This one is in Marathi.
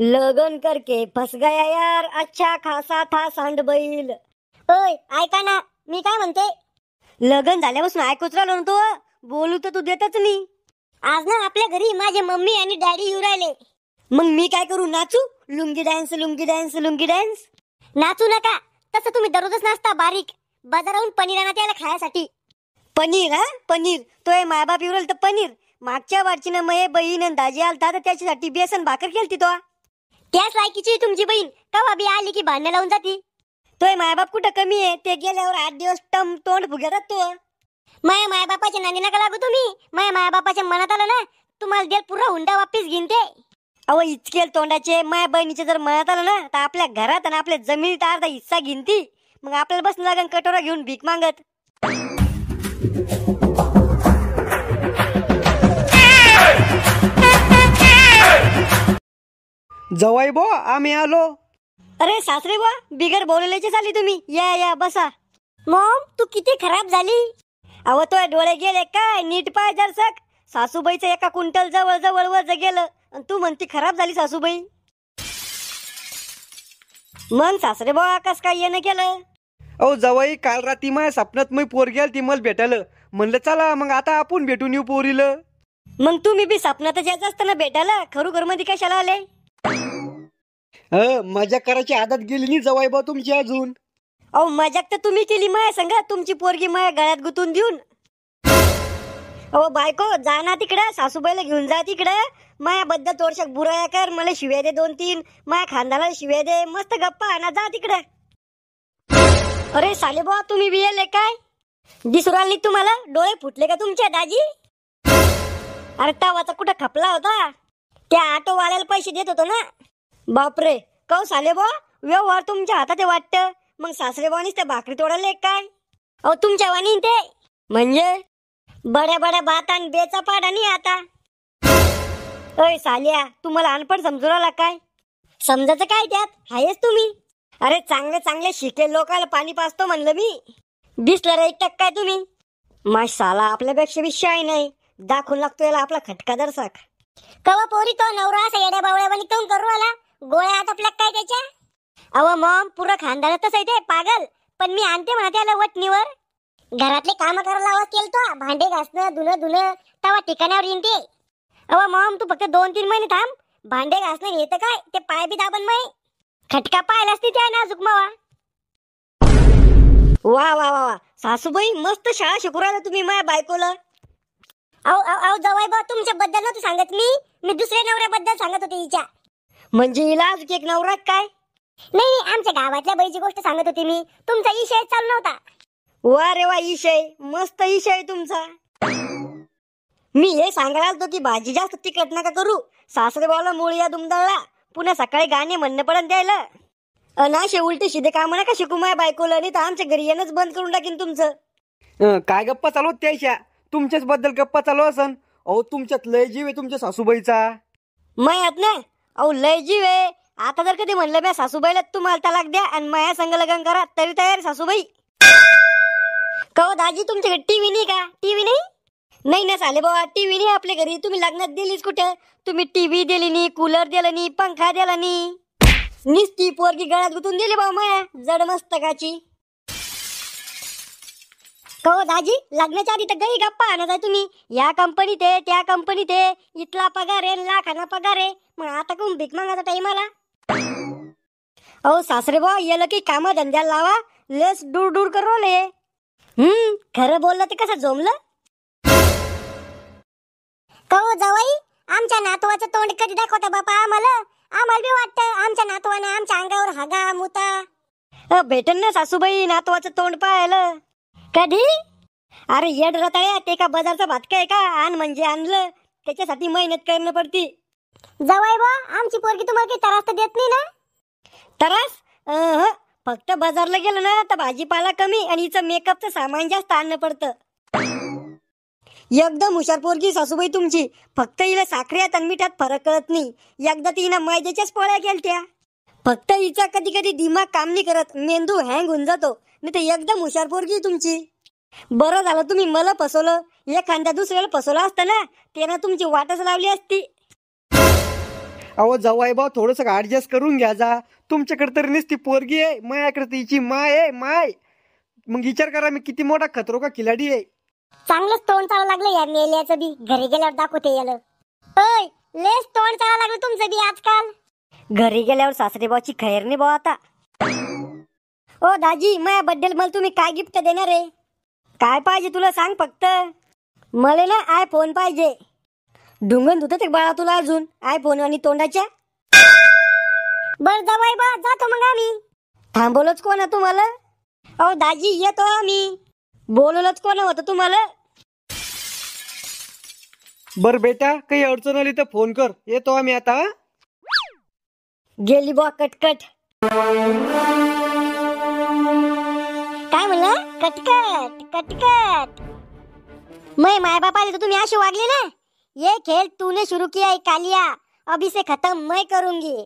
लगन करके फस गया यार अच्छा खासा था सांड बैल ओय ऐका ना मी काय म्हणते लग्न झाल्यापासून ऐकूच राहिलो ना तू बोलू तर तू देतच मी आज ना आपल्या घरी माझे मम्मी आणि डॅडी येऊ राहिले मग मी काय करू नाचू lungi dance lungi dance lungi dance नाचू नका तसं तुम्ही दररोजच नाचता बारीक बाजाराहून पनीर आणा त्याला खायसाठी पनीर हा पनीर तो हे मायबाप येऊ राहिल तर पनीर मागच्या वारची ना मग बहीण दाजी आलता तर त्याच्यासाठी बेसन भाकर केलती तो त्याच लायकीची तुमची बहीण कवा बी आली की भांडणं लावून जाती तोय मायबाप कुठं कमी आहे ते गेल्यावर आठ दिवस टम तोंड फुगतात तो माय मायबापाच्या नाणी नका लागू तुम्ही माय मायबापाच्या मनात आलं ना तुम्हाला देल पुरा हुंडा वापिस घेईन ते अहो इचकेल तोंडाचे माया बहिणीचे जर मनात आलं ना तर आपल्या घरात आणि आपल्या जमिनीत अर्धा हिस्सा घेईन ती मग आपल्याला बसून लागेल कटोरा घेऊन भीक मागत जवाई बो आम्ही आलो अरे सासरे बा बिगर बोलल्याचे झाली तुम्ही या या बसा मॉम तू किती खराब झाली अहो तो डोळे गेले काय नीट पाय जर सक सासूबाईचं एका कुंटल जवळ जवळ वर गेलं आणि तू म्हणती खराब झाली सासूबाई मन सासरे बो कस काय येणं केलं अहो जवाई काल रात्री माझ्या सपनात मी पोर गेल ती मला भेटायला म्हणलं चला मग आता आपण भेटून येऊ पोरीला मग तुम्ही बी सपनातच यायचं असताना भेटाल खरू घर मध्ये कशाला आले अ, मजा करायची आदत गेली नाही जवाई बा तुमची अजून अहो मजाक तर तुम्ही केली माया सांगा तुमची पोरगी माया गळ्यात गुतून देऊन अहो बायको जा ना तिकडे सासूबाईला घेऊन जा तिकडं मायाबद्दल थोडशा बुराया कर मला शिव्या दे दोन तीन माया खांदाला शिव्या दे मस्त गप्पा आणा जा तिकडे अरे साले बा तुम्ही बियले काय दिसू नाही तुम्हाला डोळे फुटले का तुमच्या दाजी अरे तवाचा कुठं खपला होता त्या वाल्याला पैसे देत होतो ना बापरे कौ साले बो व्यवहार तुमच्या हातात वाटत मग सासरे बानीच त्या भाकरी तोडायला काय अहो तुमच्या वाणी ते म्हणजे बड्या बड्या भात आणि बेचा पाडा नाही आता अय सालिया तू मला अनपण समजू राहिला काय समजायचं काय त्यात आहेस तुम्ही अरे चांगले चांगले शिके लोकाला पाणी पाचतो म्हणलं मी दिसलं रे एक टक्काय तुम्ही माशाला आपल्यापेक्षा विषय नाही दाखवून लागतो याला आपला खटका दर्शक कवा पोरी तो नवरा असा येड्या बनी कम करू आला गोळ्या हात आपल्या काय त्याच्या अव मॉम पुरं खानदानातच आहे ते पागल पण मी आणते म्हणते त्याला वटणीवर घरातले काम करायला आवाज केलं तो भांडे घासणं धुणं धुणं तवा ठिकाणावर येते अव मॉम तू फक्त दोन तीन महिने थांब भांडे घासणं येतं काय ते पाय बी दाबन मै खटका पाहिला असती त्या नाजूक मावा वा वा वा वा सासूबाई मस्त शाळा शिकू राहिला तुम्ही माझ्या बायकोला अहो अहो जवाय बा तुमच्याबद्दल नव्हतं सांगत मी मी दुसऱ्या नवऱ्याबद्दल सांगत होते हिच्या म्हणजे हिला अजून एक नवरा काय नाही नाही आमच्या गावातल्या बाईची गोष्ट सांगत होती मी तुमचा इशय चालू नव्हता वा रे वा इशय मस्त इशय तुमचा मी हे सांगायला होतो की भाजी जास्त तिखट नका करू सासरेबावला मूळ या दुमदळला पुन्हा सकाळी गाणे म्हणणं पडन द्यायला अनाशे उलटे शिदे काम नका शिकू माया बायकोला नाही तर आमच्या घरी येणंच बंद करून टाकीन तुमचं काय गप्पा चालू त्याच्या तुमच्याच बद्दल गप्पा चालू असन अहो तुमच्यात लय जीव आहे तुमच्या सासूबाईचा मयात ना अहो लय जीव आहे आता जर कधी म्हणलं बा सासूबाईला तुम्हाला तलाक द्या आणि माया संग लग्न करा तरी तयार सासूबाई कहो दाजी तुमच्याकडे टीव्ही नाही का टीव्ही नाही नाही ना साले बाबा टीव्ही नाही आपल्या घरी तुम्ही लग्नात दिलीच कुठे तुम्ही टीव्ही दिली नाही कूलर दिला नाही पंखा दिला नाही निस्ती पोरगी गळ्यात गुतून दिली बाबा माया जड मस्तकाची हो दाजी लग्नाच्या आधी तर गई गप्पा आणत आहे तुम्ही या कंपनीत आहे त्या कंपनीत आहे इथला पगार आहे लाखाना पगार आहे मग आता कोण भीक मागायचा टाईम अहो सासरे भाऊ येलं की कामा धंद्याला लावा लस दूर दूर करू ले हम्म खरं बोललं ते कसं जोमलं कहो जवाई आमच्या नातवाचं तोंड कधी दाखवता बापा आम्हाला आम्हाला बी वाटतं आमच्या नातवाने आमच्या अंगावर हगा मुता भेटन ना सासूबाई नातवाचं तोंड पाहिलं कधी अरे येड रताळ्या ते का बाजारचा भात काय का आण म्हणजे आणलं त्याच्यासाठी मेहनत करणं पडती जवाय बा आमची पोरगी तुम्हाला काही त्रास तर देत नाही ना त्रास फक्त बाजारला गेलं ना तर भाजीपाला कमी आणि हिचं मेकअपचं सामान जास्त आणणं पडतं एकदम हुशार पोरगी सासूबाई तुमची फक्त हिला साखरेत आणि मिठात फरक कळत नाही एकदा तिनं मैद्याच्याच पोळ्या केल्या फक्त हिचा कधी कधी दिमाग काम नाही करत मेंदू हँग होऊन जातो नाही तर एकदम हुशार पोरगी तुमची बरं झालं तुम्ही मला फसवलं एखाद्या दुसऱ्याला फसवलं असतं ना त्यानं तुमची वाटच लावली असती अहो जाऊ भाऊ थोडस ऍडजस्ट करून घ्या जा तुमच्याकडे तरी नसती पोरगी आहे तर तिची माय आहे माय मग विचार करा मी किती मोठा खतरो का खिलाडी आहे चांगलंच तोंड चालू लागलं या मेल्याचं बी घरी गेल्यावर दाखवते याला लेस तोंड चालू लागलं तुमचं बी आजकाल घरी गेल्यावर सासरेबावची खैर नाही भाऊ आता ओ दाजी बद्दल मला तुम्ही काय गिफ्ट देणार आहे काय पाहिजे तुला सांग फक्त मला ना आय फोन पाहिजे ढुंगण धुत बाळा तुला अजून आय फोन आणि तोंडाच्या बर बाई बा जातो मग आम्ही थांबवलंच कोण तुम्हाला अहो दाजी येतो आम्ही बोलवलंच कोण होतं तुम्हाला बर बेटा काही अडचण आली तर फोन कर येतो आम्ही आता गेली बुवा कटकट काय म्हणलं कटकट कटकट मै माय बापाले तर तुम्ही असे वागले ना ये खेळ तूने सुरू किया कालिया अभी खतम मै मैं करूंगी